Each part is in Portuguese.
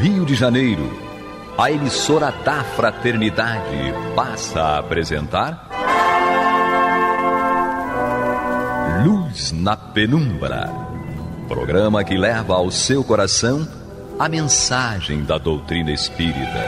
Rio de Janeiro, a emissora da Fraternidade passa a apresentar. Luz na Penumbra programa que leva ao seu coração a mensagem da doutrina espírita.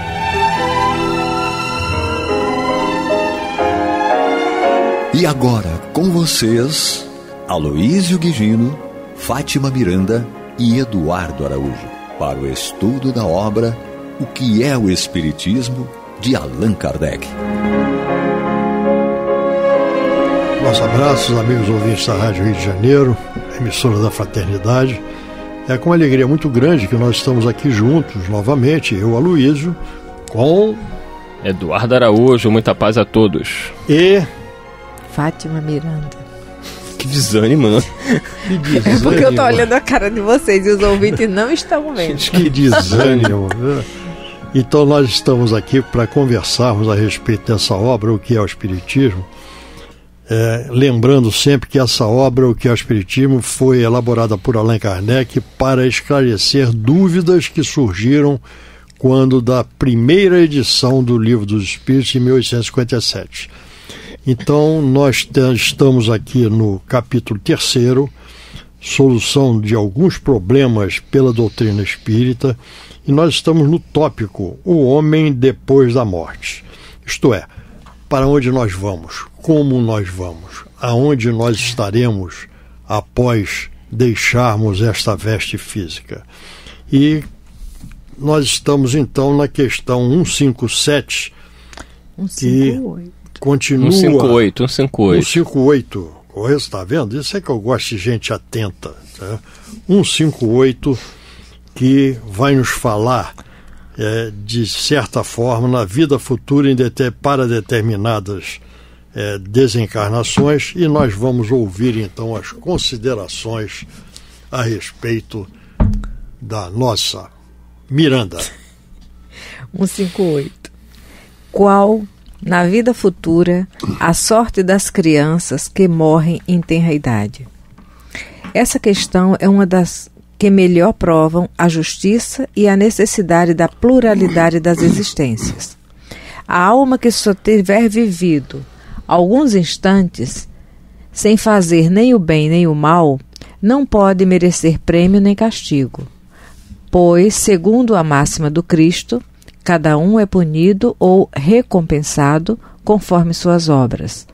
E agora, com vocês, Aloísio Guigino, Fátima Miranda e Eduardo Araújo para o estudo da obra O que é o Espiritismo de Allan Kardec. Nosso abraço, amigos ouvintes da Rádio Rio de Janeiro, emissora da Fraternidade. É com alegria muito grande que nós estamos aqui juntos novamente, eu, Aloysio, com. Eduardo Araújo, muita paz a todos. E. Fátima Miranda. Que desânimo, não? Que desânimo. É porque eu tô olhando a cara de vocês e os ouvintes não estão vendo. Gente, que desânimo. então nós estamos aqui para conversarmos a respeito dessa obra, o que é o Espiritismo. É, lembrando sempre que essa obra, O que é o Espiritismo, foi elaborada por Allan Kardec para esclarecer dúvidas que surgiram quando da primeira edição do Livro dos Espíritos, em 1857. Então, nós estamos aqui no capítulo terceiro, solução de alguns problemas pela doutrina espírita, e nós estamos no tópico o homem depois da morte. Isto é, para onde nós vamos, como nós vamos, aonde nós estaremos após deixarmos esta veste física. E nós estamos então na questão 157 158 continua. 158, 158. 158. O você está vendo? Isso é que eu gosto de gente atenta. Tá? 158 que vai nos falar, é, de certa forma, na vida futura em para determinadas é, desencarnações e nós vamos ouvir então as considerações a respeito da nossa Miranda. 158. Qual na vida futura, a sorte das crianças que morrem em tenra idade. Essa questão é uma das que melhor provam a justiça e a necessidade da pluralidade das existências. A alma que só tiver vivido alguns instantes sem fazer nem o bem nem o mal, não pode merecer prêmio nem castigo. Pois, segundo a máxima do Cristo, Cada um é punido ou recompensado conforme suas obras.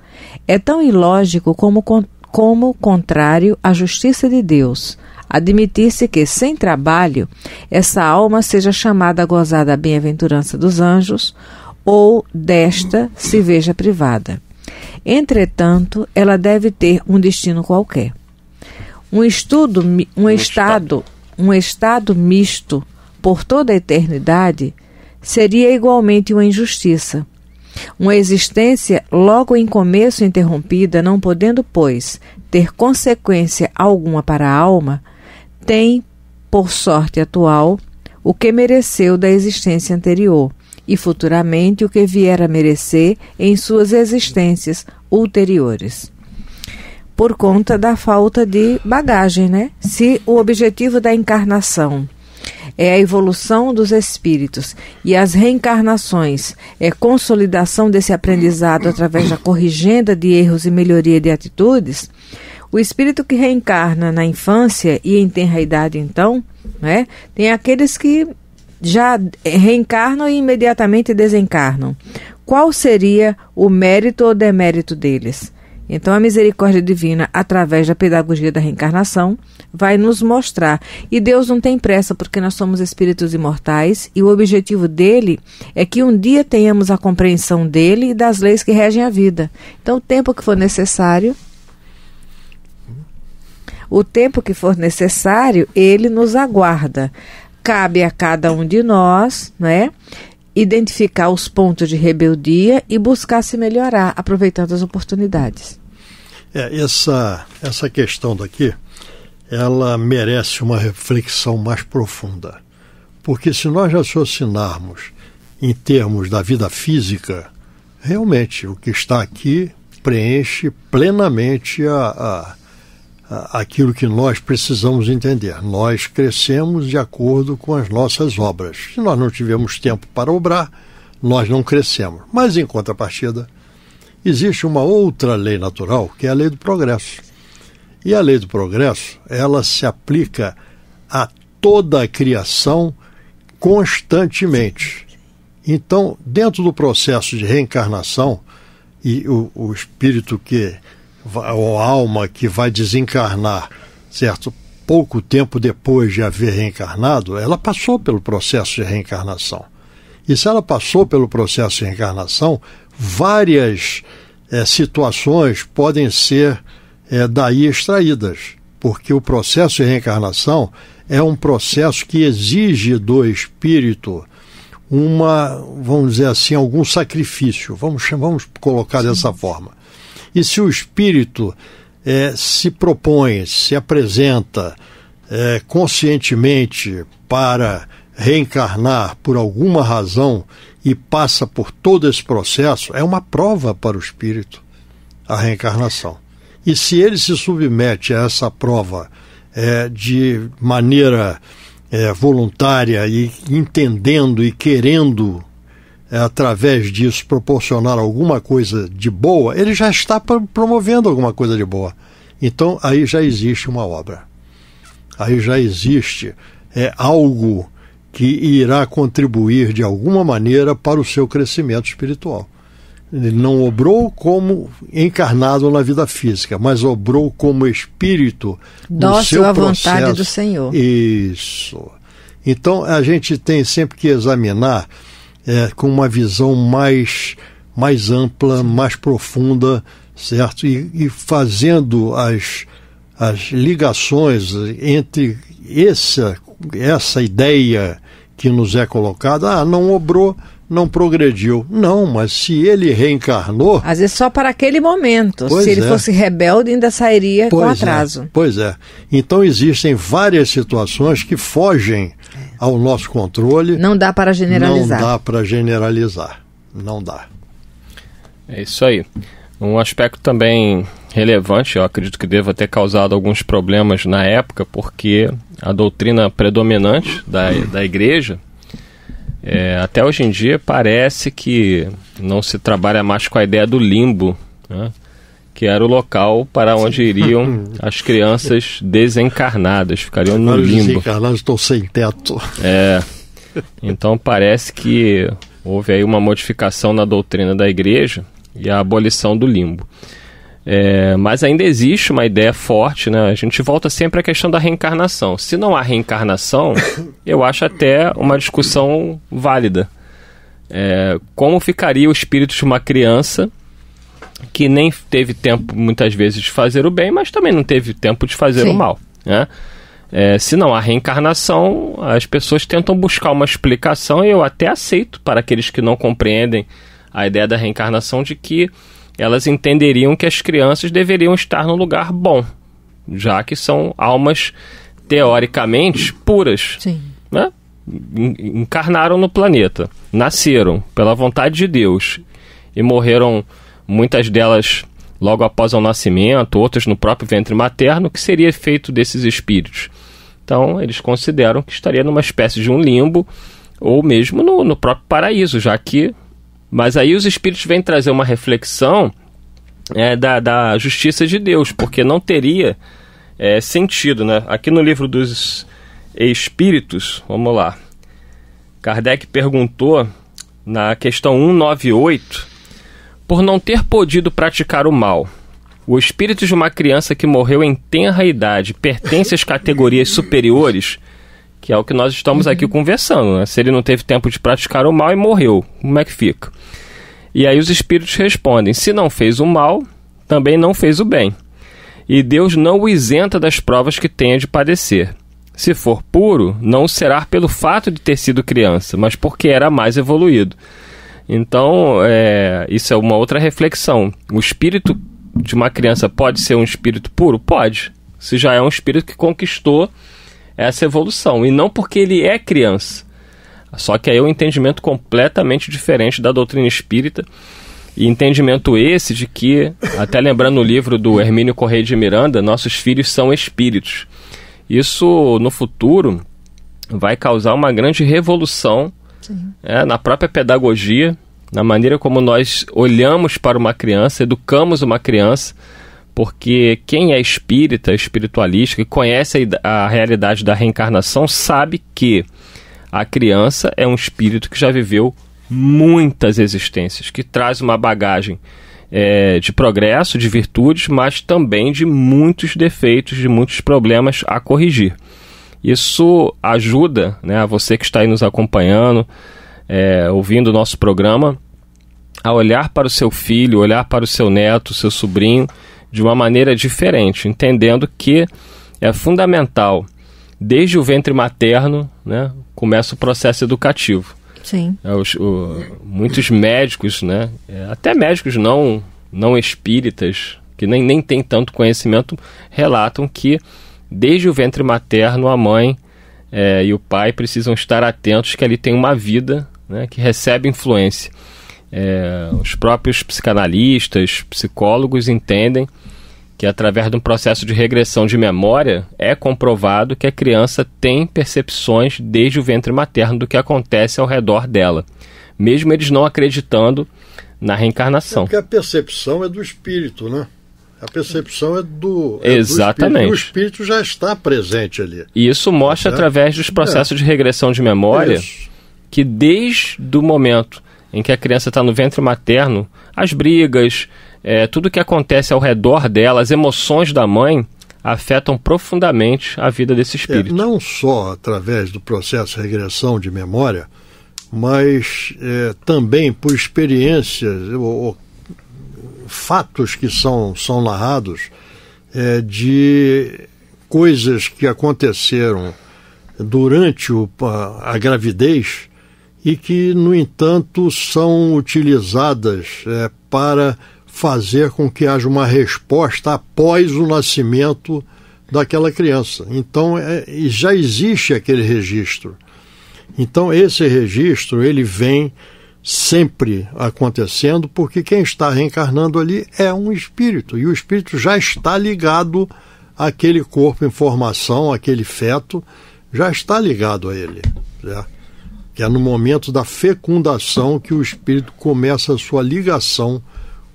É tão ilógico como, como contrário à justiça de Deus admitir-se que, sem trabalho, essa alma seja chamada a gozar da bem-aventurança dos anjos ou desta se veja privada. Entretanto, ela deve ter um destino qualquer. Um estudo, um, um estado, estado, um estado misto por toda a eternidade seria igualmente uma injustiça. Uma existência logo em começo interrompida, não podendo, pois, ter consequência alguma para a alma, tem, por sorte atual, o que mereceu da existência anterior e futuramente o que vier a merecer em suas existências ulteriores. Por conta da falta de bagagem, né? Se o objetivo da encarnação é a evolução dos espíritos e as reencarnações é consolidação desse aprendizado através da corrigenda de erros e melhoria de atitudes, o espírito que reencarna na infância e em tenra idade, então, né, tem aqueles que já reencarnam e imediatamente desencarnam. Qual seria o mérito ou demérito deles? Então, a misericórdia divina, através da pedagogia da reencarnação, vai nos mostrar. E Deus não tem pressa, porque nós somos espíritos imortais e o objetivo dele é que um dia tenhamos a compreensão dele e das leis que regem a vida. Então, o tempo que for necessário, o tempo que for necessário, ele nos aguarda. Cabe a cada um de nós, não é? identificar os pontos de rebeldia e buscar se melhorar, aproveitando as oportunidades. É, essa, essa questão daqui, ela merece uma reflexão mais profunda. Porque se nós raciocinarmos em termos da vida física, realmente o que está aqui preenche plenamente a, aquilo que nós precisamos entender. Nós crescemos de acordo com as nossas obras. Se nós não tivemos tempo para obrar, nós não crescemos. Mas, em contrapartida, existe uma outra lei natural, que é a lei do progresso. E a lei do progresso, ela se aplica a toda a criação constantemente. Então, dentro do processo de reencarnação, e o, o espírito que ou alma que vai desencarnar, certo? Pouco tempo depois de haver reencarnado, ela passou pelo processo de reencarnação. E se ela passou pelo processo de reencarnação, várias é, situações podem ser é, daí extraídas, porque o processo de reencarnação é um processo que exige do espírito uma, vamos dizer assim, algum sacrifício, vamos, vamos colocar Sim. dessa forma. E se o espírito é, se propõe, se apresenta é, conscientemente para reencarnar por alguma razão e passa por todo esse processo, é uma prova para o espírito a reencarnação. E se ele se submete a essa prova é, de maneira é, voluntária e entendendo e querendo é, através disso, proporcionar alguma coisa de boa, ele já está promovendo alguma coisa de boa. Então, aí já existe uma obra. Aí já existe é, algo que irá contribuir de alguma maneira para o seu crescimento espiritual. Ele não obrou como encarnado na vida física, mas obrou como espírito dócil à processo. vontade do Senhor. Isso. Então a gente tem sempre que examinar é, com uma visão mais, mais ampla, mais profunda, certo? E, e fazendo as, as ligações entre essa, essa ideia que nos é colocada, ah, não obrou, não progrediu. Não, mas se ele reencarnou. Às vezes só para aquele momento. Pois se ele é. fosse rebelde, ainda sairia pois com é, atraso. É. Pois é. Então existem várias situações que fogem ao nosso controle. Não dá para generalizar. Não dá para generalizar. Não dá. É isso aí. Um aspecto também relevante, eu acredito que deva ter causado alguns problemas na época, porque a doutrina predominante da, da igreja é, até hoje em dia parece que não se trabalha mais com a ideia do limbo, né? que era o local para onde iriam as crianças desencarnadas, ficariam no limbo. Desencarnados estão sem teto. É. Então parece que houve aí uma modificação na doutrina da igreja e a abolição do limbo. É, mas ainda existe uma ideia forte, né? A gente volta sempre à questão da reencarnação. Se não há reencarnação, eu acho até uma discussão válida. É, como ficaria o espírito de uma criança que nem teve tempo, muitas vezes, de fazer o bem, mas também não teve tempo de fazer Sim. o mal, né? É, se não há reencarnação, as pessoas tentam buscar uma explicação e eu até aceito para aqueles que não compreendem a ideia da reencarnação de que elas entenderiam que as crianças deveriam estar no lugar bom, já que são almas teoricamente puras. Sim. Né? Encarnaram no planeta, nasceram pela vontade de Deus e morreram, muitas delas logo após o nascimento, outras no próprio ventre materno, que seria feito desses espíritos. Então, eles consideram que estaria numa espécie de um limbo ou mesmo no, no próprio paraíso, já que mas aí os espíritos vêm trazer uma reflexão é, da, da justiça de Deus, porque não teria é, sentido. Né? Aqui no livro dos Espíritos, vamos lá, Kardec perguntou na questão 198: por não ter podido praticar o mal. O espírito de uma criança que morreu em tenra idade pertence às categorias superiores que é o que nós estamos aqui uhum. conversando, né? Se ele não teve tempo de praticar o mal e morreu, como é que fica? E aí os espíritos respondem: se não fez o mal, também não fez o bem. E Deus não o isenta das provas que tenha de padecer. Se for puro, não será pelo fato de ter sido criança, mas porque era mais evoluído. Então, é, isso é uma outra reflexão. O espírito de uma criança pode ser um espírito puro? Pode. Se já é um espírito que conquistou essa evolução, e não porque ele é criança. Só que aí é um entendimento completamente diferente da doutrina espírita, e entendimento esse de que, até lembrando o livro do Hermínio Correia de Miranda, nossos filhos são espíritos. Isso no futuro vai causar uma grande revolução é, na própria pedagogia, na maneira como nós olhamos para uma criança, educamos uma criança porque quem é espírita, espiritualista, que conhece a, realidade da reencarnação, sabe que a criança é um espírito que já viveu muitas existências, que traz uma bagagem é, de progresso, de virtudes, mas também de muitos defeitos, de muitos problemas a corrigir. Isso ajuda né, a você que está aí nos acompanhando, é, ouvindo o nosso programa, a olhar para o seu filho, olhar para o seu neto, seu sobrinho de uma maneira diferente, entendendo que é fundamental, desde o ventre materno, né, começa o processo educativo. Sim. É, os, o, muitos médicos, né, é, até médicos não, não espíritas, que nem, nem tem tanto conhecimento, relatam que desde o ventre materno a mãe é, e o pai precisam estar atentos que ali tem uma vida né, que recebe influência. É, os próprios psicanalistas, psicólogos entendem que através de um processo de regressão de memória é comprovado que a criança tem percepções desde o ventre materno do que acontece ao redor dela, mesmo eles não acreditando na reencarnação. É porque a percepção é do espírito, né? A percepção é do. É Exatamente. Do espírito, e o espírito já está presente ali. E isso mostra é. através dos processos é. de regressão de memória isso. que desde o momento em que a criança está no ventre materno, as brigas, é, tudo que acontece ao redor dela, as emoções da mãe, afetam profundamente a vida desse é, espírito. É, não só através do processo de regressão de memória, mas é, também por experiências ou, ou, fatos que são, são narrados é, de coisas que aconteceram durante o, a, a gravidez e que, no entanto, são utilizadas é, para fazer com que haja uma resposta após o nascimento daquela criança. Então, é, já existe aquele registro. Então, esse registro ele vem sempre acontecendo, porque quem está reencarnando ali é um espírito, e o espírito já está ligado àquele corpo em formação, aquele feto, já está ligado a ele. Certo? que é no momento da fecundação que o espírito começa a sua ligação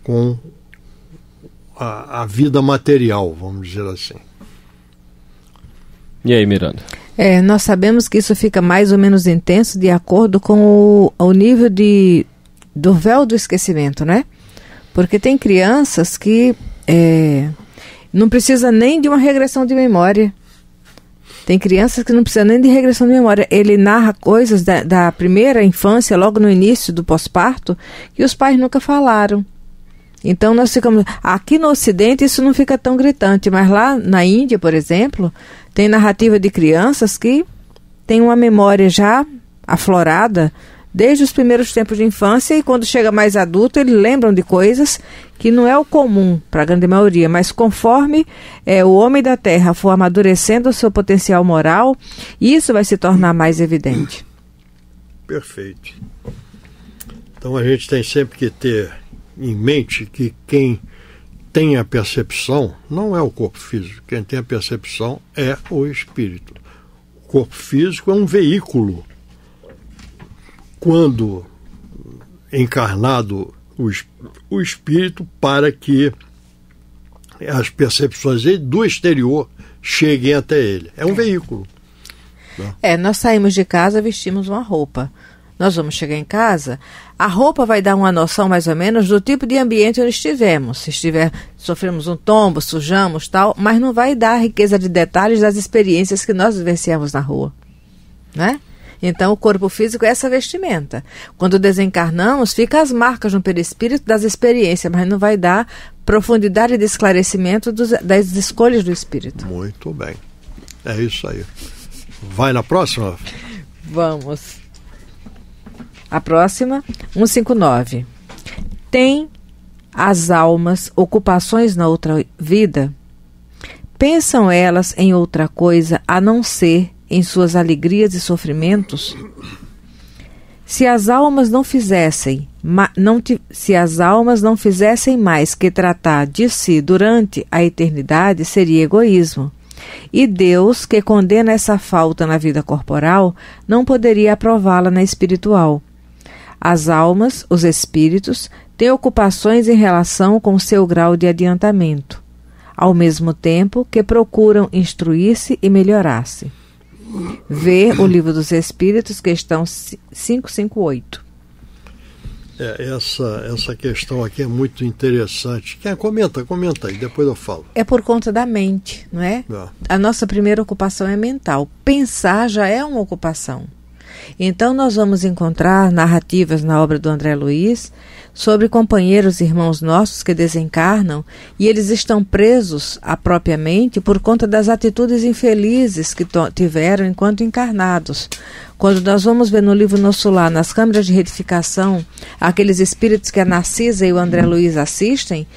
com a, a vida material, vamos dizer assim. E aí, Miranda? É, nós sabemos que isso fica mais ou menos intenso de acordo com o, o nível de, do véu do esquecimento, né? Porque tem crianças que é, não precisa nem de uma regressão de memória tem crianças que não precisam nem de regressão de memória. Ele narra coisas da, da primeira infância, logo no início do pós-parto, que os pais nunca falaram. Então nós ficamos. Aqui no Ocidente isso não fica tão gritante, mas lá na Índia, por exemplo, tem narrativa de crianças que têm uma memória já aflorada desde os primeiros tempos de infância e quando chega mais adulto, eles lembram de coisas que não é o comum para a grande maioria, mas conforme é, o homem da terra for amadurecendo o seu potencial moral, isso vai se tornar mais evidente. Perfeito. Então a gente tem sempre que ter em mente que quem tem a percepção não é o corpo físico, quem tem a percepção é o espírito. O corpo físico é um veículo quando encarnado o, o espírito para que as percepções do exterior cheguem até ele. É um é. veículo. Né? É, nós saímos de casa, vestimos uma roupa. Nós vamos chegar em casa, a roupa vai dar uma noção mais ou menos do tipo de ambiente onde estivemos. Se estiver, sofremos um tombo, sujamos, tal, mas não vai dar a riqueza de detalhes das experiências que nós vivenciamos na rua, né? Então, o corpo físico é essa vestimenta. Quando desencarnamos, fica as marcas no perispírito das experiências, mas não vai dar profundidade de esclarecimento dos, das escolhas do espírito. Muito bem. É isso aí. Vai na próxima? Vamos. A próxima, 159. Tem as almas ocupações na outra vida? Pensam elas em outra coisa a não ser em suas alegrias e sofrimentos? Se as almas não fizessem, não se as almas não fizessem mais que tratar de si durante a eternidade, seria egoísmo. E Deus, que condena essa falta na vida corporal, não poderia aprová-la na espiritual. As almas, os espíritos, têm ocupações em relação com seu grau de adiantamento, ao mesmo tempo que procuram instruir-se e melhorar-se ver o Livro dos Espíritos, questão 558. É, essa, essa questão aqui é muito interessante. Quem comenta, comenta aí, depois eu falo. É por conta da mente, não é? é? A nossa primeira ocupação é mental. Pensar já é uma ocupação. Então, nós vamos encontrar narrativas na obra do André Luiz sobre companheiros irmãos nossos que desencarnam e eles estão presos à própria mente por conta das atitudes infelizes que tiveram enquanto encarnados. Quando nós vamos ver no livro Nosso Lar, nas câmeras de retificação, aqueles espíritos que a Narcisa e o André Luiz assistem,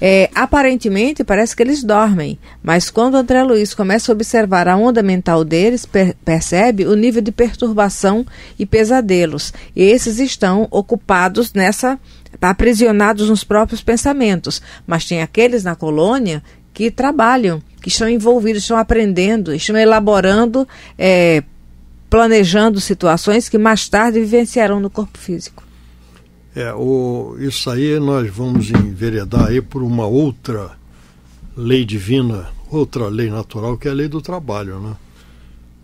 é, aparentemente parece que eles dormem, mas quando o André Luiz começa a observar a onda mental deles, per percebe o nível de perturbação e pesadelos. E esses estão ocupados nessa aprisionados nos próprios pensamentos, mas tem aqueles na colônia que trabalham, que estão envolvidos, estão aprendendo, estão elaborando é, planejando situações que mais tarde vivenciarão no corpo físico. É, o, isso aí nós vamos enveredar aí por uma outra lei divina, outra lei natural, que é a lei do trabalho. Né?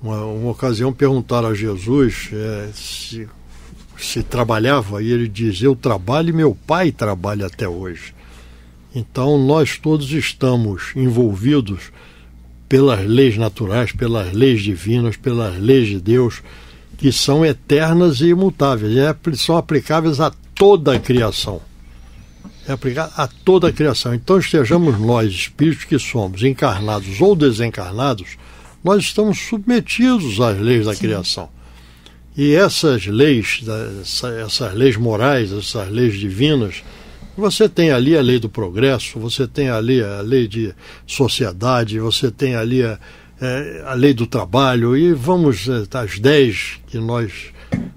Uma, uma ocasião perguntaram a Jesus é, se, se trabalhava, e ele diz, eu trabalho e meu pai trabalha até hoje. Então nós todos estamos envolvidos pelas leis naturais, pelas leis divinas, pelas leis de Deus, que são eternas e imutáveis, e é são aplicáveis a toda a criação. É aplicado a toda a criação. Então estejamos nós, espíritos que somos, encarnados ou desencarnados, nós estamos submetidos às leis da Sim. criação. E essas leis, essas leis morais, essas leis divinas, você tem ali a lei do progresso, você tem ali a lei de sociedade, você tem ali a, é, a lei do trabalho, e vamos é, às dez que nós,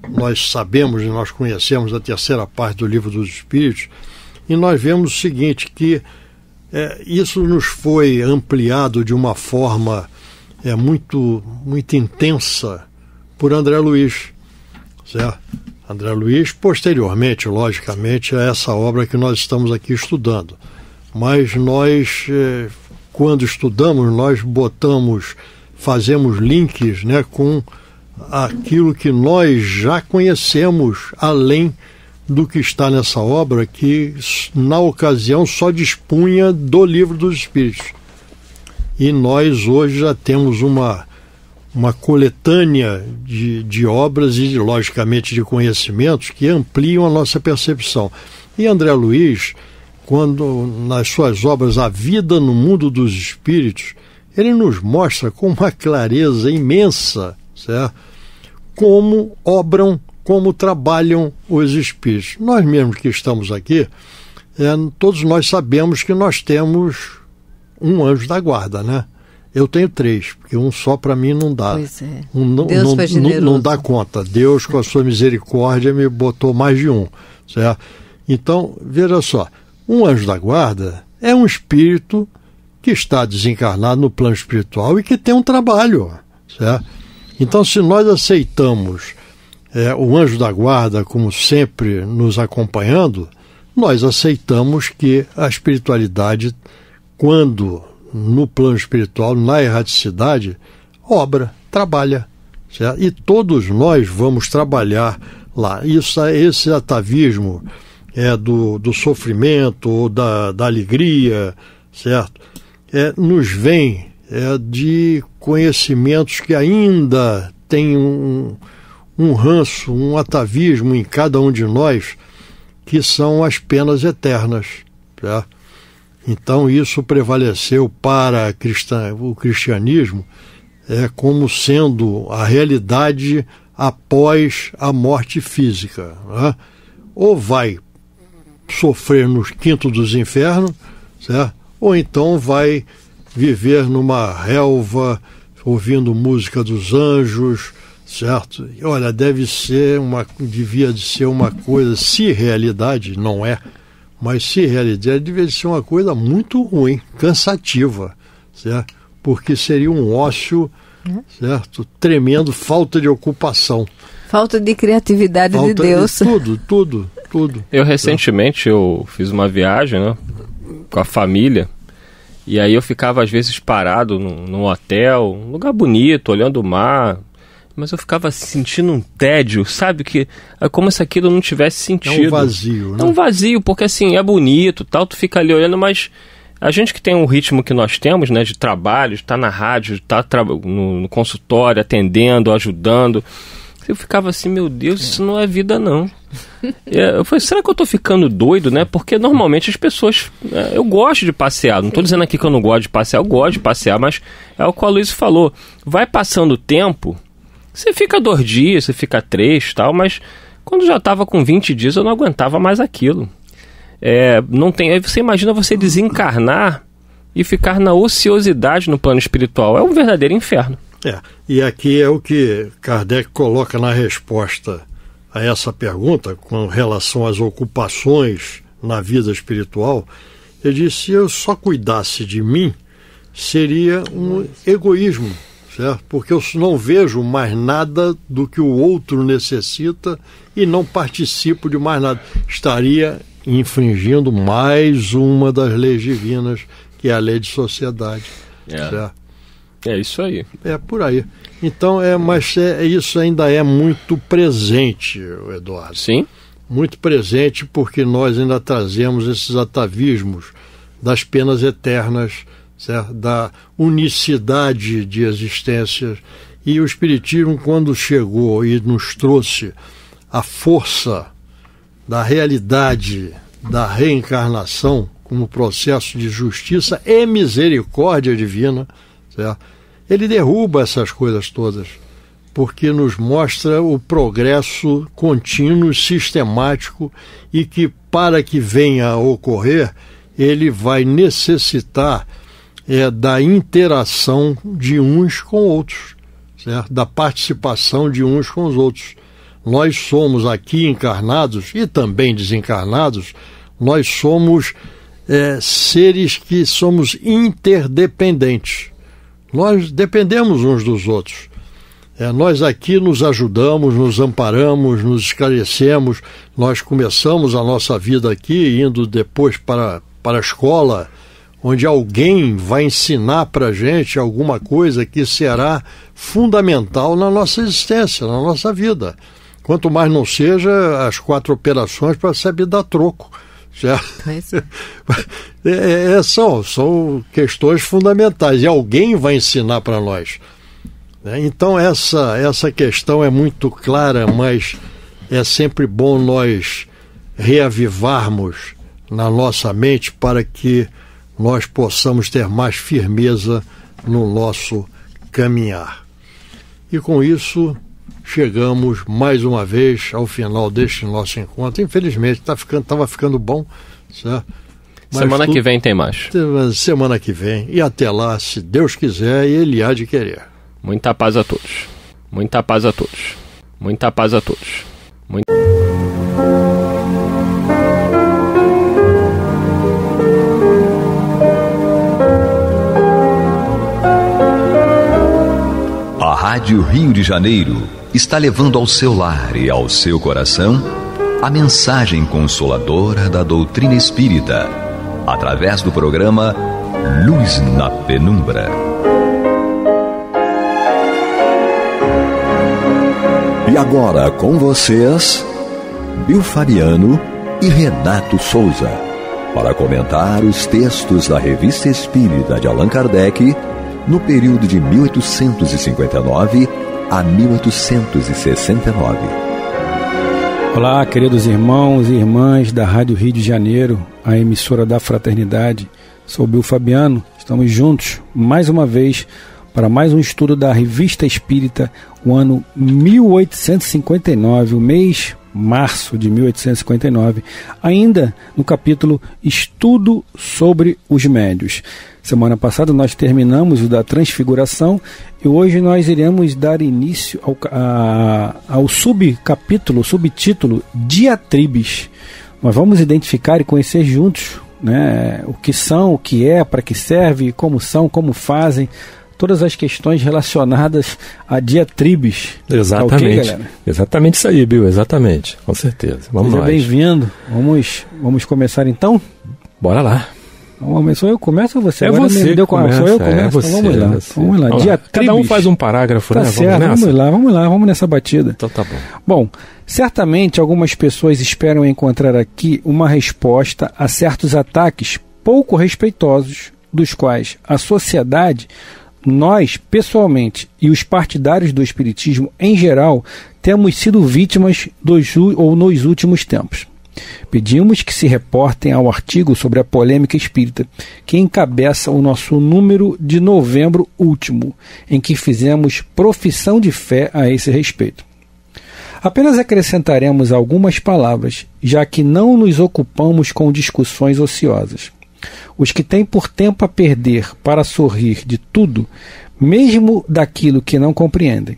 nós sabemos e nós conhecemos da terceira parte do livro dos Espíritos, e nós vemos o seguinte, que é, isso nos foi ampliado de uma forma é, muito, muito intensa por André Luiz, certo? André Luiz, posteriormente, logicamente, a essa obra que nós estamos aqui estudando. Mas nós, eh, quando estudamos, nós botamos, fazemos links né, com aquilo que nós já conhecemos, além do que está nessa obra, que na ocasião só dispunha do Livro dos Espíritos. E nós hoje já temos uma uma coletânea de, de obras e, logicamente, de conhecimentos que ampliam a nossa percepção. E André Luiz, quando nas suas obras A Vida no Mundo dos Espíritos, ele nos mostra com uma clareza imensa certo? como obram, como trabalham os espíritos. Nós mesmos que estamos aqui, é, todos nós sabemos que nós temos um anjo da guarda, né? Eu tenho três, porque um só para mim não dá. Pois é. Um, não, Deus não, foi Não, não dá conta. Deus, com a sua misericórdia, me botou mais de um. Certo? Então, veja só: um anjo da guarda é um espírito que está desencarnado no plano espiritual e que tem um trabalho. Certo? Então, se nós aceitamos é, o anjo da guarda como sempre nos acompanhando, nós aceitamos que a espiritualidade, quando no plano espiritual, na erraticidade, obra, trabalha. Certo? E todos nós vamos trabalhar lá. Isso, é, esse atavismo é, do, do sofrimento ou da, da alegria, certo? É, nos vem é, de conhecimentos que ainda tem um, um ranço, um atavismo em cada um de nós, que são as penas eternas. Certo? Então isso prevaleceu para o cristianismo é, como sendo a realidade após a morte física. Né? Ou vai sofrer nos quintos dos infernos, certo? ou então vai viver numa relva, ouvindo música dos anjos, certo? Olha, deve ser uma, devia de ser uma coisa, se realidade não é, mas se realizar, deveria ser uma coisa muito ruim, cansativa, certo? Porque seria um ócio, né? certo? Tremendo, falta de ocupação. Falta de criatividade falta de Deus. De tudo, tudo, tudo. Eu recentemente eu fiz uma viagem, né, com a família. E aí eu ficava às vezes parado num, num hotel, um lugar bonito, olhando o mar, mas eu ficava sentindo um tédio, sabe? Que é como se aquilo não tivesse sentido. É um vazio, né? É um vazio, porque assim, é bonito tal, tu fica ali olhando, mas a gente que tem o um ritmo que nós temos, né? De trabalho, de tá na rádio, de tá no, no, consultório, atendendo, ajudando. Eu ficava assim, meu Deus, isso não é vida, não. eu falei, será que eu tô ficando doido, né? Porque normalmente as pessoas. É, eu gosto de passear. Não tô dizendo aqui que eu não gosto de passear, eu gosto de passear, mas é o que a Luiz falou. Vai passando o tempo, você fica dois dias, você fica três tal, mas quando já estava com 20 dias eu não aguentava mais aquilo. É, não tem, aí você imagina você desencarnar e ficar na ociosidade no plano espiritual. É um verdadeiro inferno. É, e aqui é o que Kardec coloca na resposta a essa pergunta com relação às ocupações na vida espiritual. Ele diz: se eu só cuidasse de mim, seria um egoísmo certo? É, porque eu não vejo mais nada do que o outro necessita e não participo de mais nada. Estaria infringindo mais uma das leis divinas, que é a lei de sociedade. É. Certo? É isso aí. É por aí. Então, é, mas é, é isso ainda é muito presente, Eduardo. Sim. Muito presente porque nós ainda trazemos esses atavismos das penas eternas, certo? da unicidade de existências. E o Espiritismo, quando chegou e nos trouxe a força da realidade da reencarnação como processo de justiça e misericórdia divina, certo? ele derruba essas coisas todas, porque nos mostra o progresso contínuo, sistemático e que, para que venha a ocorrer, ele vai necessitar é, da interação de uns com outros, certo? da participação de uns com os outros. Nós somos aqui encarnados e também desencarnados, nós somos é, seres que somos interdependentes. Nós dependemos uns dos outros. É, nós aqui nos ajudamos, nos amparamos, nos esclarecemos. Nós começamos a nossa vida aqui, indo depois para, para a escola, onde alguém vai ensinar para gente alguma coisa que será fundamental na nossa existência, na nossa vida. Quanto mais não seja as quatro operações para saber dar troco. É. É, é, é, são, são questões fundamentais e alguém vai ensinar para nós. Né? Então essa, essa questão é muito clara, mas é sempre bom nós reavivarmos na nossa mente para que nós possamos ter mais firmeza no nosso caminhar. E com isso, chegamos mais uma vez ao final deste nosso encontro. Infelizmente, tá ficando, estava ficando bom, certo? Mas semana tu... que vem tem mais. Semana que vem. E até lá, se Deus quiser, Ele há de querer. Muita paz a todos. Muita paz a todos. Muita paz a todos. Muita... Rádio Rio de Janeiro está levando ao seu lar e ao seu coração a mensagem consoladora da doutrina espírita, através do programa Luz na Penumbra. E agora com vocês, Bill Fabiano e Renato Souza, para comentar os textos da Revista Espírita de Allan Kardec no período de 1859 a 1869. Olá, queridos irmãos e irmãs da Rádio Rio de Janeiro, a emissora da Fraternidade. Sou Bill Fabiano, estamos juntos mais uma vez para mais um estudo da Revista Espírita, o ano 1859, o mês março de 1859, ainda no capítulo Estudo sobre os Médios. Semana passada nós terminamos o da Transfiguração e hoje nós iremos dar início ao, a, ao subcapítulo, subtítulo Diatribes. Nós vamos identificar e conhecer juntos né, o que são, o que é, para que serve, como são, como fazem todas as questões relacionadas a diatribes. Exatamente. Tá okay, Exatamente isso aí, Bill. Exatamente. Com certeza. Vamos Seja bem-vindo. Vamos, vamos começar então? Bora lá. Vamos, então, sou eu começo ou você? É Agora você deu começa, sou eu é começo. É você, então, vamos lá. É vamos lá. Vamos lá. Cada um faz um parágrafo, tá né? Certo, vamos, vamos, lá, vamos lá, vamos nessa batida. Então tá bom. Bom, certamente algumas pessoas esperam encontrar aqui uma resposta a certos ataques pouco respeitosos dos quais a sociedade nós, pessoalmente, e os partidários do Espiritismo em geral, temos sido vítimas dos, ou nos últimos tempos. Pedimos que se reportem ao artigo sobre a polêmica espírita, que encabeça o nosso número de novembro último, em que fizemos profissão de fé a esse respeito. Apenas acrescentaremos algumas palavras, já que não nos ocupamos com discussões ociosas. Os que têm por tempo a perder para sorrir de tudo, mesmo daquilo que não compreendem.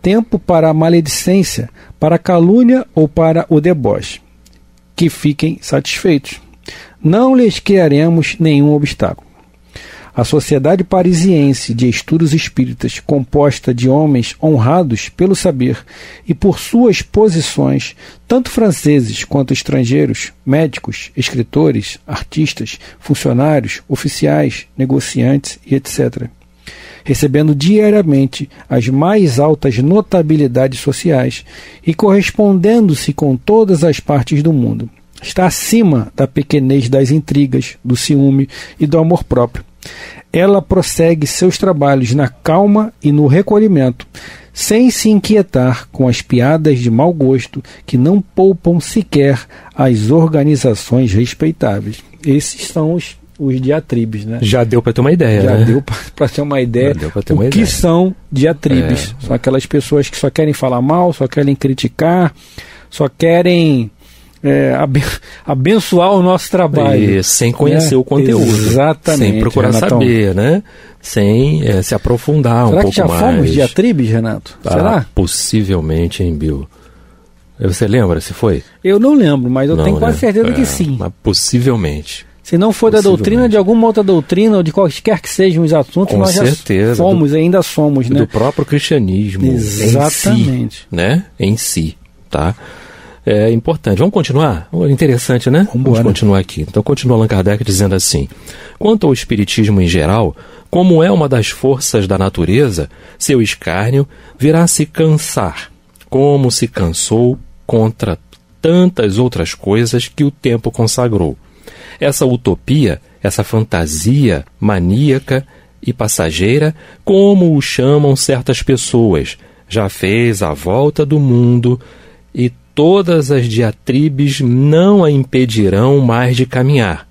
Tempo para a maledicência, para a calúnia ou para o deboche. Que fiquem satisfeitos. Não lhes criaremos nenhum obstáculo. A Sociedade Parisiense de Estudos Espíritas, composta de homens honrados pelo saber e por suas posições, tanto franceses quanto estrangeiros, médicos, escritores, artistas, funcionários, oficiais, negociantes e etc., recebendo diariamente as mais altas notabilidades sociais e correspondendo-se com todas as partes do mundo. Está acima da pequenez das intrigas, do ciúme e do amor próprio ela prossegue seus trabalhos na calma e no recolhimento, sem se inquietar com as piadas de mau gosto que não poupam sequer as organizações respeitáveis. Esses são os, os diatribes, né? Já deu para ter uma ideia, Já né? deu para ter uma ideia ter o que são diatribes. É. São aquelas pessoas que só querem falar mal, só querem criticar, só querem é, abençoar o nosso trabalho. sem conhecer né? o conteúdo. Exatamente. Sem procurar Renatão. saber, né? Sem é, se aprofundar Será um pouco mais. Será que já fomos de diatribes, Renato? Ah, Será? Possivelmente, hein, Bill? Você lembra se foi? Eu não lembro, mas eu não, tenho né? quase certeza é, que sim. Mas possivelmente. Se não for da doutrina, de alguma outra doutrina ou de quaisquer que sejam os assuntos, Com nós certeza. já fomos, do, ainda somos, né? Do próprio cristianismo. Exatamente. Em si, né? Em si, tá? é importante. Vamos continuar? Interessante, né? Vamos, Vamos continuar aqui. Então, continua Allan Kardec dizendo assim: quanto ao espiritismo em geral, como é uma das forças da natureza, seu escárnio virá se cansar, como se cansou contra tantas outras coisas que o tempo consagrou. Essa utopia, essa fantasia maníaca e passageira, como o chamam certas pessoas, já fez a volta do mundo e todas as diatribes não a impedirão mais de caminhar.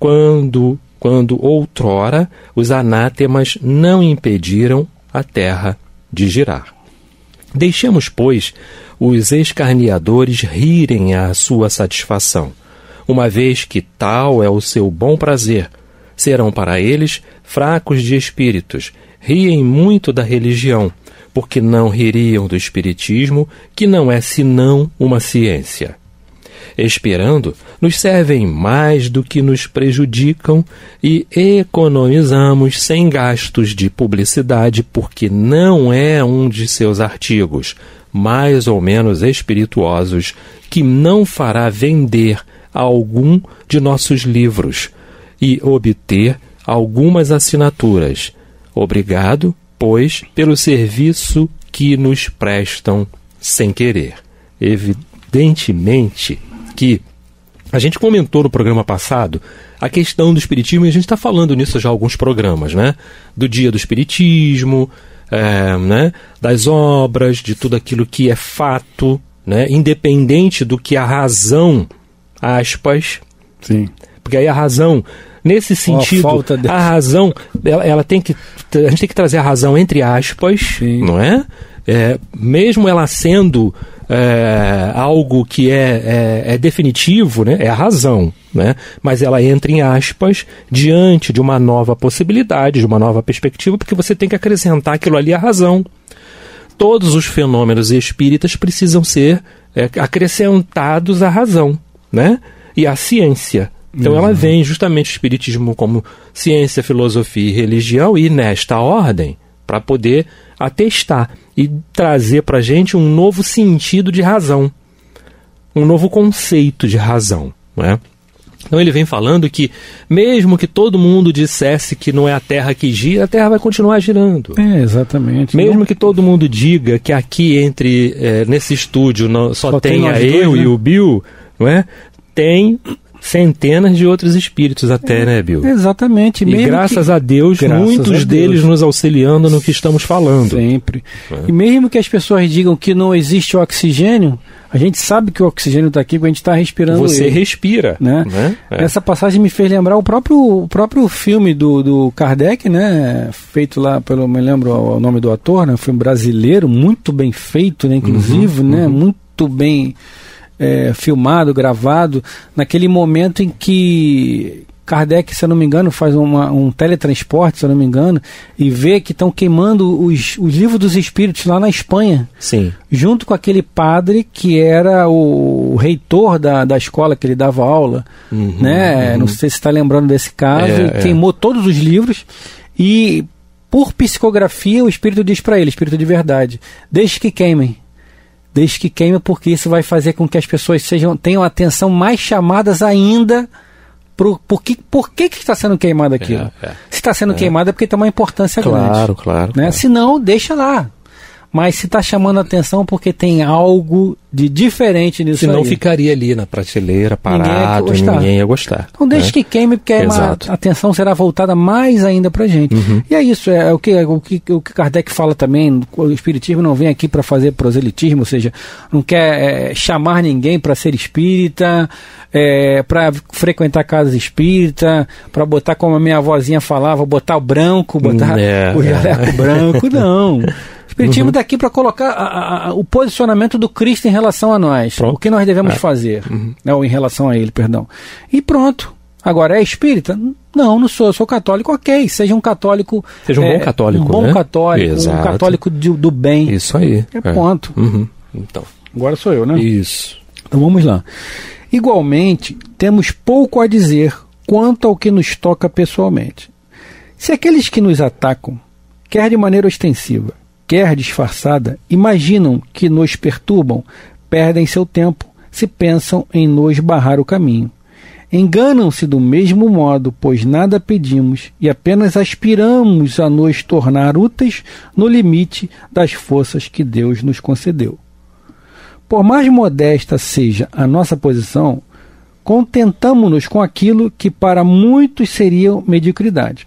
Quando, quando outrora os anátemas não impediram a terra de girar. Deixemos, pois, os escarniadores rirem à sua satisfação, uma vez que tal é o seu bom prazer. Serão para eles fracos de espíritos riem muito da religião, porque não ririam do espiritismo, que não é senão uma ciência. Esperando, nos servem mais do que nos prejudicam e economizamos sem gastos de publicidade, porque não é um de seus artigos, mais ou menos espirituosos, que não fará vender algum de nossos livros e obter algumas assinaturas Obrigado, pois, pelo serviço que nos prestam sem querer. Evidentemente que a gente comentou no programa passado a questão do Espiritismo, e a gente está falando nisso já alguns programas, né? Do dia do Espiritismo, é, né? das obras, de tudo aquilo que é fato, né? independente do que a razão, aspas. Sim. Porque aí a razão Nesse sentido, a, de... a razão, ela, ela, tem que. A gente tem que trazer a razão entre aspas, Sim. não é? é? Mesmo ela sendo é, algo que é, é, é, definitivo, né? é a razão, né? mas ela entra em aspas diante de uma nova possibilidade, de uma nova perspectiva, porque você tem que acrescentar aquilo ali à razão. Todos os fenômenos espíritas precisam ser é, acrescentados à razão né? e à ciência. Então uhum. ela vem justamente o espiritismo como ciência, filosofia e religião e nesta ordem para poder atestar e trazer para a gente um novo sentido de razão, um novo conceito de razão, né? Então ele vem falando que mesmo que todo mundo dissesse que não é a Terra que gira, a Terra vai continuar girando. É, exatamente. Mesmo não... que todo mundo diga que aqui entre é, nesse estúdio não, só, só tenha eu dois, né? e o Bill, não é? Tem centenas de outros espíritos até, é, né, Bill? Exatamente. E graças que... a Deus, graças muitos a Deus. deles nos auxiliando no que estamos falando. Sempre. É. E mesmo que as pessoas digam que não existe oxigênio, a gente sabe que o oxigênio está aqui porque a gente está respirando Você ele, respira. Né? né? É. Essa passagem me fez lembrar o próprio, o próprio filme do, do Kardec, né? feito lá pelo, me lembro o nome do ator, né? um filme brasileiro, muito bem feito, né? inclusive, uhum, né? Uhum. muito bem é, filmado, gravado, naquele momento em que Kardec, se eu não me engano, faz uma, um teletransporte, se eu não me engano, e vê que estão queimando os, os livros dos espíritos lá na Espanha. Sim. Junto com aquele padre que era o, o reitor da, da escola que ele dava aula. Uhum, né? Uhum. Não sei se está lembrando desse caso. É, é. queimou é. todos os livros e, por psicografia, o espírito diz para ele, espírito de verdade, deixe que queimem. Desde que queime, porque isso vai fazer com que as pessoas sejam, tenham atenção mais chamadas ainda por, por, que, por que, que está sendo queimado aquilo. É, é, Se está sendo é. queimado é porque tem uma importância claro, grande. Claro, né? claro. Se não, deixa lá mas se está chamando atenção porque tem algo de diferente nisso Senão aí. ficaria ali na prateleira, parado, ninguém ia gostar. Ninguém ia gostar então deixe né? que queime, porque a atenção será voltada mais ainda para gente. Uhum. E é isso, é, é o, que, é o que o que Kardec fala também, o Espiritismo não vem aqui para fazer proselitismo, ou seja, não quer é, chamar ninguém para ser espírita, é, para frequentar casas espírita, para botar, como a minha avózinha falava, botar o branco, botar hum, é, o é. jaleco branco, não. Espiritismo uhum. daqui para colocar a, a, o posicionamento do Cristo em relação a nós. Pronto. O que nós devemos é. fazer. Uhum. Né, ou em relação a ele, perdão. E pronto. Agora, é espírita? Não, não sou. Eu sou católico, ok. Seja um católico. Seja um é, bom católico. Um bom né? católico. Exato. Um católico de, do bem. Isso aí. É, é. ponto. Uhum. Então. Agora sou eu, né? Isso. Então vamos lá. Igualmente, temos pouco a dizer quanto ao que nos toca pessoalmente. Se aqueles que nos atacam, quer de maneira ostensiva, quer disfarçada, imaginam que nos perturbam, perdem seu tempo se pensam em nos barrar o caminho. Enganam-se do mesmo modo, pois nada pedimos e apenas aspiramos a nos tornar úteis no limite das forças que Deus nos concedeu. Por mais modesta seja a nossa posição, contentamo-nos com aquilo que para muitos seria mediocridade.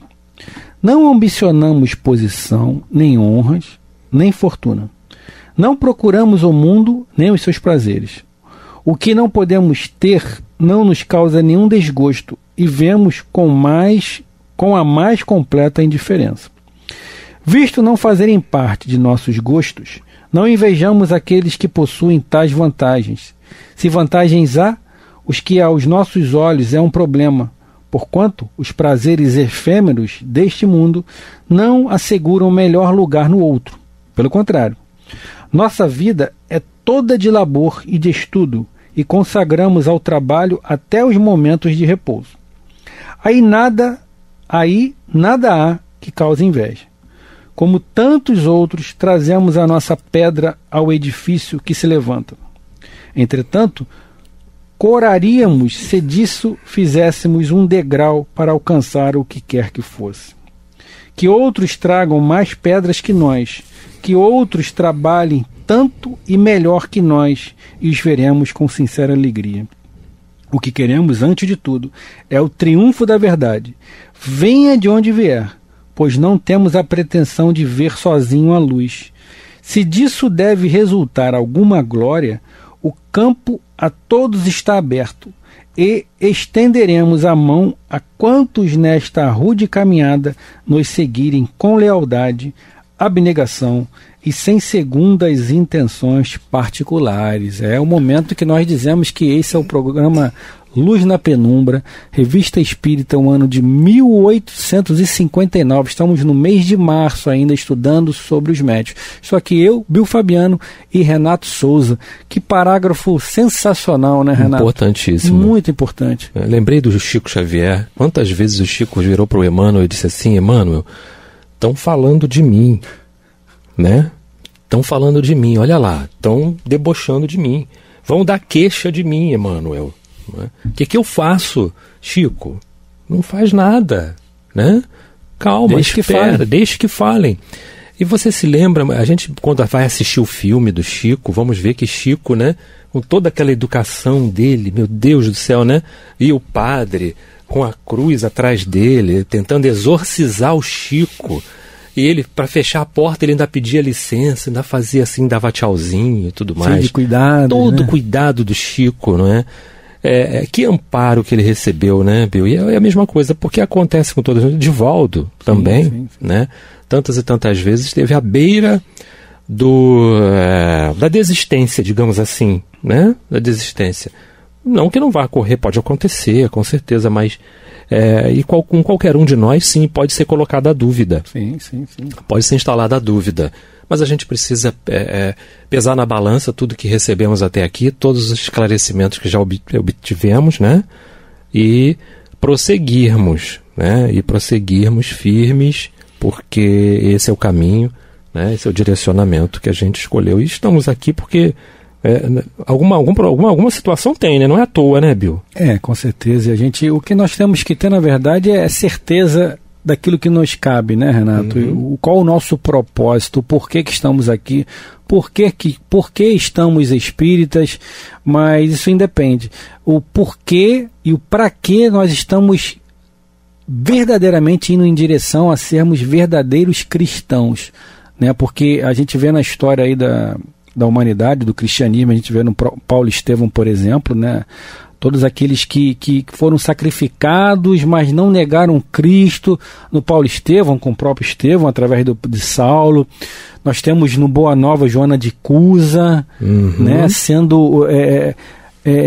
Não ambicionamos posição nem honras, nem fortuna. Não procuramos o mundo nem os seus prazeres. O que não podemos ter não nos causa nenhum desgosto e vemos com mais com a mais completa indiferença. Visto não fazerem parte de nossos gostos, não invejamos aqueles que possuem tais vantagens. Se vantagens há, os que aos nossos olhos é um problema, porquanto os prazeres efêmeros deste mundo não asseguram melhor lugar no outro. Pelo contrário, nossa vida é toda de labor e de estudo e consagramos ao trabalho até os momentos de repouso. Aí nada, aí nada há que cause inveja. Como tantos outros, trazemos a nossa pedra ao edifício que se levanta. Entretanto, coraríamos se disso fizéssemos um degrau para alcançar o que quer que fosse. Que outros tragam mais pedras que nós, que outros trabalhem tanto e melhor que nós e os veremos com sincera alegria. O que queremos, antes de tudo, é o triunfo da verdade. Venha de onde vier, pois não temos a pretensão de ver sozinho a luz. Se disso deve resultar alguma glória, o campo a todos está aberto e estenderemos a mão a quantos nesta rude caminhada nos seguirem com lealdade, abnegação e sem segundas intenções particulares. É o momento que nós dizemos que esse é o programa Luz na Penumbra, Revista Espírita, um ano de 1859. Estamos no mês de março ainda estudando sobre os médios. Só que eu, Bill Fabiano e Renato Souza. Que parágrafo sensacional, né, Renato? Importantíssimo. Muito importante. Eu é, lembrei do Chico Xavier. Quantas vezes o Chico virou para o Emmanuel e disse assim: Emmanuel estão falando de mim, né? Estão falando de mim, olha lá, estão debochando de mim. Vão dar queixa de mim, Emanuel. O né? que, que eu faço, Chico? Não faz nada, né? Calma, deixa que fala. deixa que falem. E você se lembra, a gente quando vai assistir o filme do Chico, vamos ver que Chico, né, com toda aquela educação dele, meu Deus do céu, né? E o padre, com a cruz atrás dele, tentando exorcizar o Chico. E ele, para fechar a porta, ele ainda pedia licença, ainda fazia assim, dava tchauzinho e tudo mais. Sim, de cuidado. Né? Todo né? cuidado do Chico, não é? é? É, que amparo que ele recebeu, né, Bill? E é, é a mesma coisa, porque acontece com todos. Divaldo também, sim, sim, sim. né? Tantas e tantas vezes esteve à beira do é, da desistência, digamos assim, né? Da desistência. Não que não vá ocorrer, pode acontecer, com certeza, mas é, e qual, com qualquer um de nós, sim, pode ser colocada a dúvida. Sim, sim, sim. Pode ser instalada a dúvida. Mas a gente precisa é, é, pesar na balança tudo que recebemos até aqui, todos os esclarecimentos que já obtivemos, né? E prosseguirmos, né? E prosseguirmos firmes, porque esse é o caminho, né? Esse é o direcionamento que a gente escolheu. E estamos aqui porque é, né, alguma, alguma, alguma situação tem, né? Não é à toa, né, Bill? É, com certeza. A gente, o que nós temos que ter, na verdade, é certeza daquilo que nos cabe, né, Renato? Uhum. O, qual o nosso propósito? Por que, que estamos aqui? Por que, que, por que estamos espíritas? Mas isso independe. O porquê e o para que nós estamos verdadeiramente indo em direção a sermos verdadeiros cristãos, né? Porque a gente vê na história aí da da humanidade, do cristianismo. A gente vê no Paulo Estevão, por exemplo, né? todos aqueles que, que foram sacrificados, mas não negaram Cristo, no Paulo Estevão, com o próprio Estevão, através do, de Saulo. Nós temos no Boa Nova Joana de Cusa, uhum. né, sendo é, é é, é,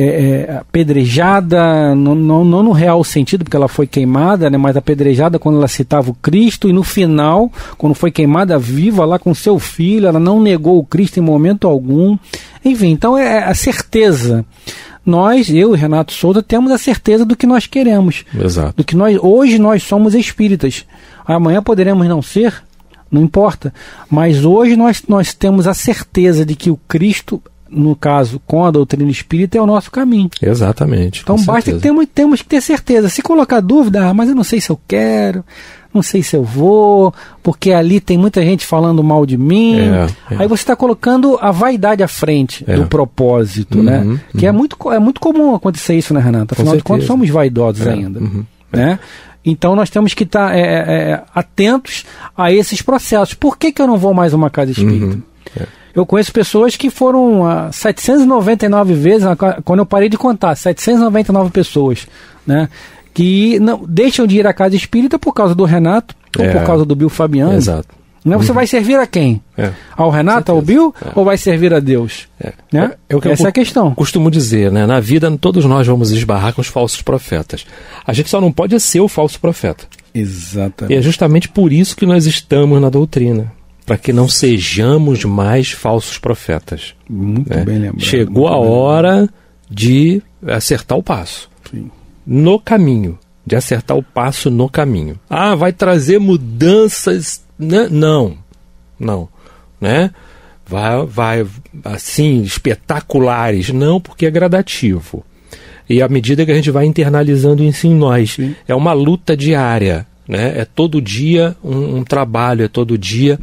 é, apedrejada, não, não, não, no real sentido, porque ela foi queimada, né, mas apedrejada quando ela citava o Cristo, e no final, quando foi queimada viva lá com seu filho, ela não negou o Cristo em momento algum. Enfim, então é, é a certeza. Nós, eu e Renato Souza, temos a certeza do que nós queremos. Exato. Do que nós, hoje nós somos espíritas. Amanhã poderemos não ser, não importa. Mas hoje nós, nós temos a certeza de que o Cristo no caso, com a doutrina espírita, é o nosso caminho. Exatamente. Então basta certeza. que temos, temos que ter certeza. Se colocar dúvida, ah, mas eu não sei se eu quero, não sei se eu vou, porque ali tem muita gente falando mal de mim. É, é. Aí você está colocando a vaidade à frente é. do propósito, uhum, né? Uhum. Que é uhum. muito, é muito comum acontecer isso, né, Renata? Afinal de contas, somos vaidosos é, ainda. Uhum, é. né? Então nós temos que estar tá, é, atentos a esses processos. Por que, que eu não vou mais a uma casa uhum, espírita? É. Eu conheço pessoas que foram uh, ah, 799 vezes, quando eu parei de contar, 799 pessoas, né? Que não deixam de ir à casa espírita por causa do Renato ou por é. causa do Bill Fabiano. Exato. Né? Você uhum. vai servir a quem? É. Ao Renato, ao Bill, é. ou vai servir a Deus? É. Né? É, é Essa eu, é a questão. Costumo dizer, né? Na vida, todos nós vamos esbarrar com os falsos profetas. A gente só não pode ser o falso profeta. Exatamente. E é justamente por isso que nós estamos na doutrina para que não sejamos mais falsos profetas. Muito né? bem lembrado. Chegou a hora de acertar o passo. Sim. No caminho. De acertar o passo no caminho. Ah, vai trazer mudanças. Né? Não. Não. Né? Vai, vai, assim, espetaculares. Não, porque é gradativo. E à medida que a gente vai internalizando isso em nós, Sim. é uma luta diária. Né? É todo dia um, um trabalho, é todo dia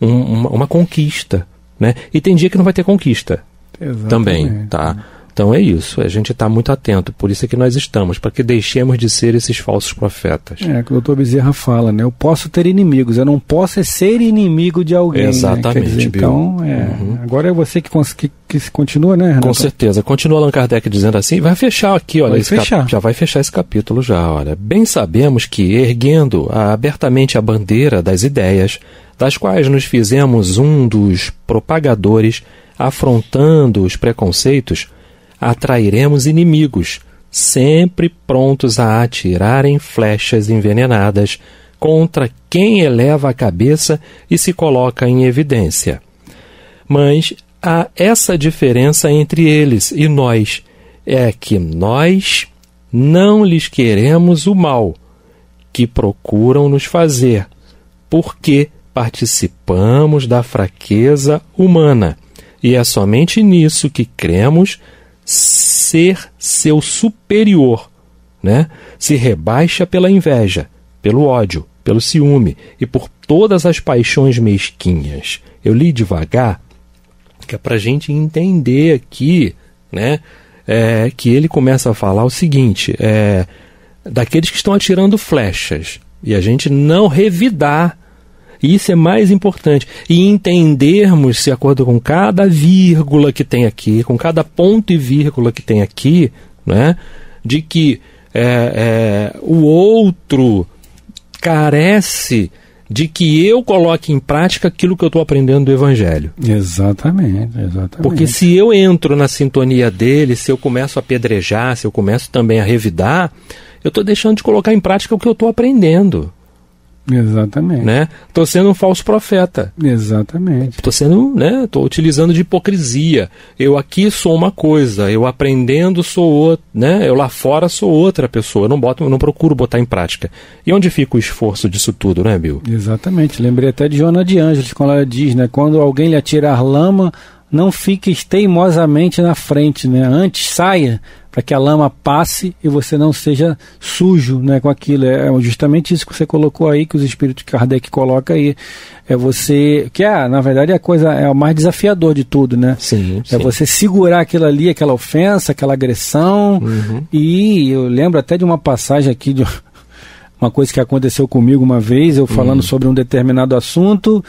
um, uma, uma, conquista. Né? E tem dia que não vai ter conquista Exatamente. também. Tá? Então é isso, a gente está muito atento, por isso é que nós estamos, para que deixemos de ser esses falsos profetas. É, que o doutor Bezerra fala, né? Eu posso ter inimigos, eu não posso é ser inimigo de alguém. Né? Exatamente. Né? Dizer, então, é, uhum. agora é você que, que, que continua, né, Renato? Com certeza. Continua Allan Kardec dizendo assim, vai fechar aqui, olha. Vai fechar. Já vai fechar esse capítulo já, olha. Bem sabemos que, erguendo abertamente a bandeira das ideias, das quais nos fizemos um dos propagadores, afrontando os preconceitos, atrairemos inimigos, sempre prontos a atirarem flechas envenenadas contra quem eleva a cabeça e se coloca em evidência. Mas há essa diferença entre eles e nós: é que nós não lhes queremos o mal que procuram nos fazer, porque participamos da fraqueza humana. E é somente nisso que cremos ser seu superior, né? Se rebaixa pela inveja, pelo ódio, pelo ciúme e por todas as paixões mesquinhas. Eu li devagar, que é para a gente entender aqui, né? É, que ele começa a falar o seguinte: é, daqueles que estão atirando flechas e a gente não revidar e isso é mais importante. E entendermos, se acordo com cada vírgula que tem aqui, com cada ponto e vírgula que tem aqui, né, de que é, é, o outro carece de que eu coloque em prática aquilo que eu estou aprendendo do Evangelho. Exatamente, exatamente. Porque se eu entro na sintonia dele, se eu começo a pedrejar, se eu começo também a revidar, eu estou deixando de colocar em prática o que eu estou aprendendo. Exatamente. Né? Tô sendo um falso profeta. Exatamente. Tô sendo, né, tô utilizando de hipocrisia. Eu aqui sou uma coisa, eu aprendendo sou outra, né? Eu lá fora sou outra pessoa. Eu não boto, eu não procuro botar em prática. E onde fica o esforço disso tudo, né, Bill? Exatamente. Lembrei até de Joana de Ângeles quando ela diz, né, quando alguém lhe atirar lama, não fique teimosamente na frente, né? Antes saia para que a lama passe e você não seja sujo né, com aquilo. É, é justamente isso que você colocou aí, que os espíritos Kardec coloca aí. É você. Que é, na verdade, é a coisa é o mais desafiador de tudo, né? Sim. É sim. você segurar aquilo ali, aquela ofensa, aquela agressão. Uhum. E eu lembro até de uma passagem aqui de uma coisa que aconteceu comigo uma vez, eu falando uhum. sobre um determinado assunto,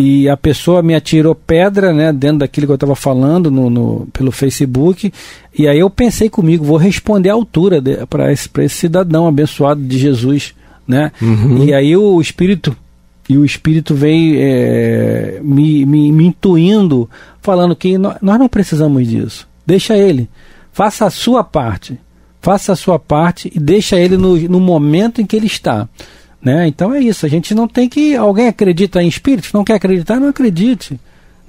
e a pessoa me atirou pedra, né, dentro daquilo que eu estava falando no, no, pelo Facebook, e aí eu pensei comigo, vou responder à altura para esse, esse cidadão abençoado de Jesus, né? Uhum. E aí o Espírito e o Espírito vem é, me, me, me, intuindo, falando que nós, nós não precisamos disso. Deixa ele, faça a sua parte, faça a sua parte e deixa ele no, no momento em que ele está. Né? Então é isso, a gente não tem que. Alguém acredita em espírito? Não quer acreditar, não acredite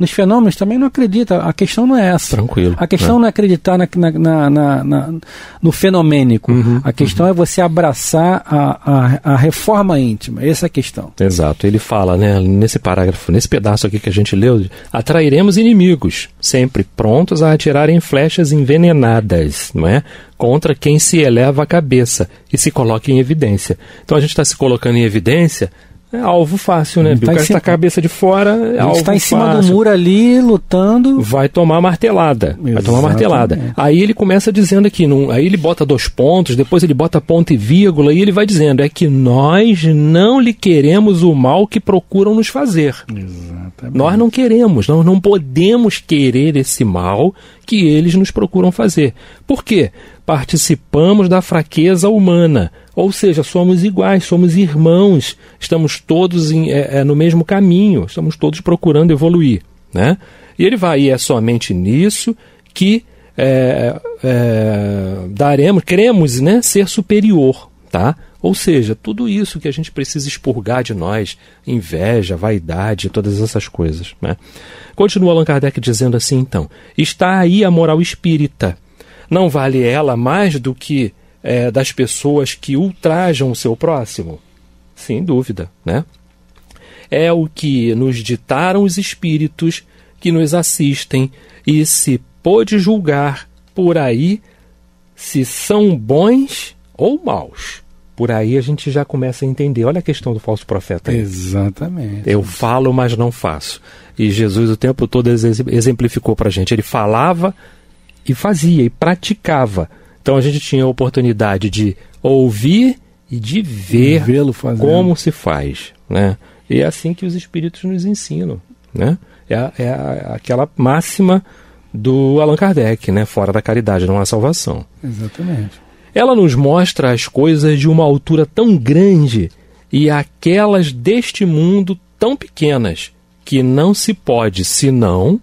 nos fenômenos também não acredita. A questão não é essa. Tranquilo. A questão é. não é acreditar na, na, na, na no fenomênico. Uhum, a questão uhum. é você abraçar a, a, a, reforma íntima. Essa é a questão. Exato. Ele fala, né, nesse parágrafo, nesse pedaço aqui que a gente leu, atrairemos inimigos, sempre prontos a atirarem flechas envenenadas, não é? Contra quem se eleva a cabeça e se coloca em evidência. Então a gente está se colocando em evidência é alvo fácil, né, porque uhum. Tá o cara tá está a cabeça de fora, é Ele alvo está em cima fácil. do muro ali, lutando. Vai tomar martelada. Exatamente. Vai tomar martelada. Aí ele começa dizendo aqui, num... aí ele bota dois pontos, depois ele bota ponto e vírgula, e ele vai dizendo, é que nós não lhe queremos o mal que procuram nos fazer. Exatamente. Nós não queremos, nós não podemos querer esse mal que eles nos procuram fazer. Por quê? Participamos da fraqueza humana, ou seja, somos iguais, somos irmãos, estamos todos em, é, é, no mesmo caminho, estamos todos procurando evoluir. Né? E ele vai, e é somente nisso que é, é daremos, queremos né, ser superior. Tá? Ou seja, tudo isso que a gente precisa expurgar de nós, inveja, vaidade, todas essas coisas. Né? Continua Allan Kardec dizendo assim, então: está aí a moral espírita. Não vale ela mais do que é, das pessoas que ultrajam o seu próximo? Sem dúvida, né? É o que nos ditaram os espíritos que nos assistem e se pôde julgar por aí se são bons ou maus. Por aí a gente já começa a entender. Olha a questão do falso profeta. Aí. Exatamente. Eu falo, mas não faço. E Jesus o tempo todo exemplificou para a gente. Ele falava e fazia, e praticava. Então a gente tinha a oportunidade de ouvir e de ver como se faz. Né? E é assim que os Espíritos nos ensinam. Né? É, é aquela máxima do Allan Kardec, né? fora da caridade não há salvação. Exatamente. Ela nos mostra as coisas de uma altura tão grande e aquelas deste mundo tão pequenas que não se pode senão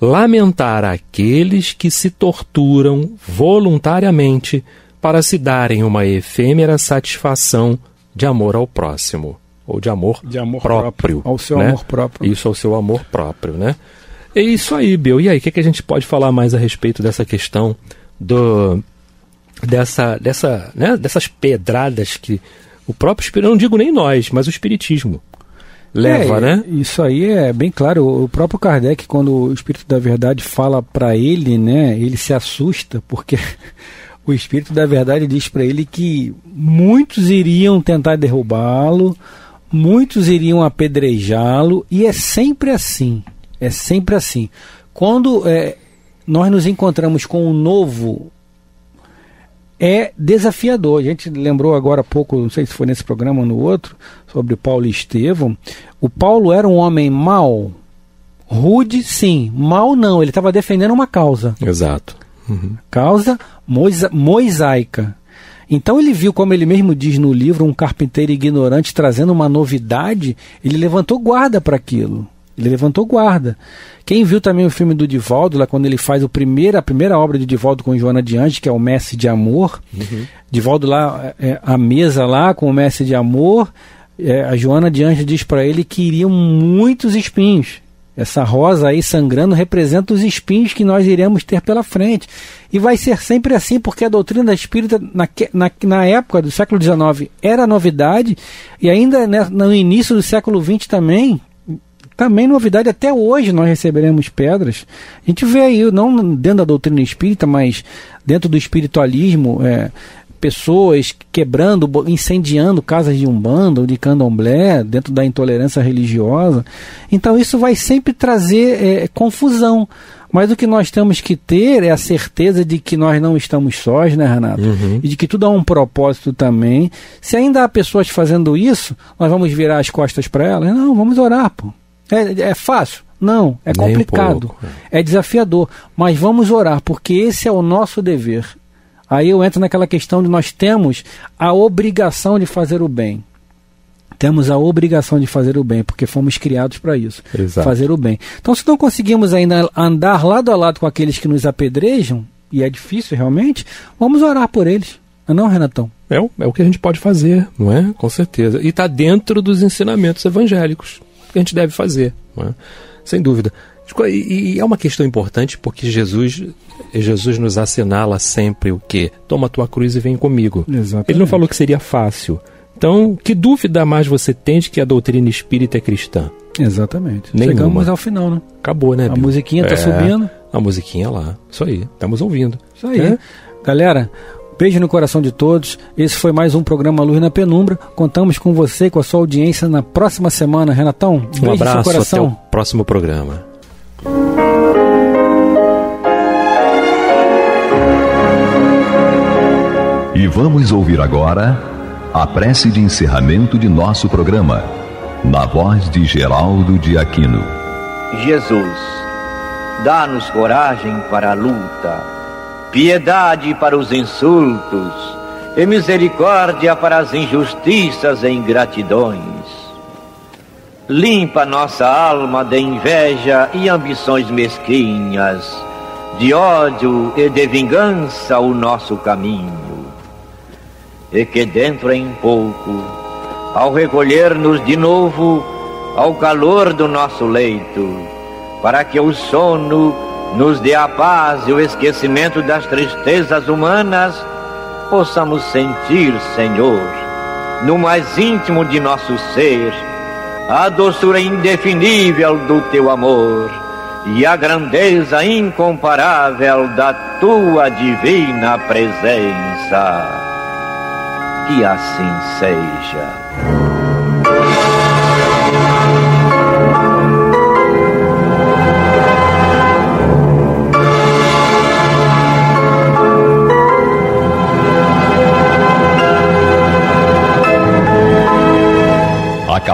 lamentar aqueles que se torturam voluntariamente para se darem uma efêmera satisfação de amor ao próximo ou de amor, de amor próprio, próprio, ao seu né? amor próprio. Isso ao seu amor próprio, né? É isso aí, Bill. E aí, o que, é que a gente pode falar mais a respeito dessa questão do dessa, dessa, né, dessas pedradas que o próprio Espiritismo, não digo nem nós, mas o Espiritismo leva, é, né? Isso aí é bem claro. O próprio Kardec, quando o Espírito da Verdade fala para ele, né, ele se assusta, porque o Espírito da Verdade diz para ele que muitos iriam tentar derrubá-lo, muitos iriam apedrejá-lo, e é sempre assim. É sempre assim. Quando é, nós nos encontramos com um novo é desafiador. A gente lembrou agora há pouco, não sei se foi nesse programa ou no outro, sobre Paulo e Estevão. O Paulo era um homem mau, rude, sim, mal, não, ele estava defendendo uma causa. Exato. Uhum. Causa moisa, mosaica. Então ele viu, como ele mesmo diz no livro, um carpinteiro ignorante trazendo uma novidade, ele levantou guarda para aquilo. Ele levantou guarda. Quem viu também o filme do Divaldo, lá quando ele faz o primeiro, a primeira obra de Divaldo com Joana de Anjos, que é o Mestre de Amor. Uhum. Divaldo lá, é, a é, mesa lá com o Mestre de Amor, é, a Joana de Anjos diz para ele que iriam muitos espinhos. Essa rosa aí sangrando representa os espinhos que nós iremos ter pela frente. E vai ser sempre assim, porque a doutrina espírita, na, na, na época do século XIX, era novidade, e ainda né, no início do século XX também, também novidade, até hoje nós receberemos pedras. A gente vê aí, não dentro da doutrina espírita, mas dentro do espiritualismo, é, pessoas quebrando, incendiando casas de umbanda de candomblé, dentro da intolerância religiosa. Então isso vai sempre trazer é, confusão. Mas o que nós temos que ter é a certeza de que nós não estamos sós, né, Renato? Uhum. E de que tudo há um propósito também. Se ainda há pessoas fazendo isso, nós vamos virar as costas para elas? Não, vamos orar, pô. É, é fácil? Não, é complicado. Um é. é desafiador. Mas vamos orar, porque esse é o nosso dever. Aí eu entro naquela questão de nós temos a obrigação de fazer o bem. Temos a obrigação de fazer o bem, porque fomos criados para isso. Exato. Fazer o bem. Então, se não conseguimos ainda andar lado a lado com aqueles que nos apedrejam, e é difícil realmente, vamos orar por eles. Não, é Renatão? É, é o que a gente pode fazer, não é? Com certeza. E está dentro dos ensinamentos evangélicos que a gente deve fazer, né? sem dúvida. E, é uma questão importante porque Jesus Jesus nos assinala sempre o que? Toma a tua cruz e vem comigo. Exatamente. Ele não falou que seria fácil. Então, que dúvida mais você tem de que a doutrina espírita é cristã? Exatamente. Nenhuma. Chegamos ao final, né? Acabou, né? A musiquinha está é, subindo. A musiquinha lá. Isso aí. Estamos ouvindo. Isso aí. É. Galera, Beijo no coração de todos. Esse foi mais um programa Luz na Penumbra. Contamos com você e com a sua audiência na próxima semana, Renatão. Um beijo abraço, no coração. até o próximo programa. E vamos ouvir agora a prece de encerramento de nosso programa, na voz de Geraldo de Aquino. Jesus, dá-nos coragem para a luta piedade para os insultos e misericórdia para as injustiças e ingratidões. Limpa nossa alma de inveja e ambições mesquinhas, de ódio e de vingança o nosso caminho. E que dentro em pouco, ao recolher-nos de novo ao calor do nosso leito, para que o sono nos dê a paz e o esquecimento das tristezas humanas, possamos sentir, Senhor, no mais íntimo de nosso ser, a doçura indefinível do teu amor e a grandeza incomparável da tua divina presença. Que assim seja.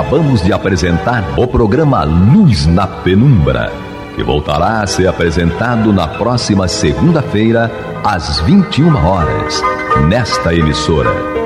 acabamos de apresentar o programa Luz na Penumbra, que voltará a ser apresentado na próxima segunda-feira, às 21 horas, nesta emissora.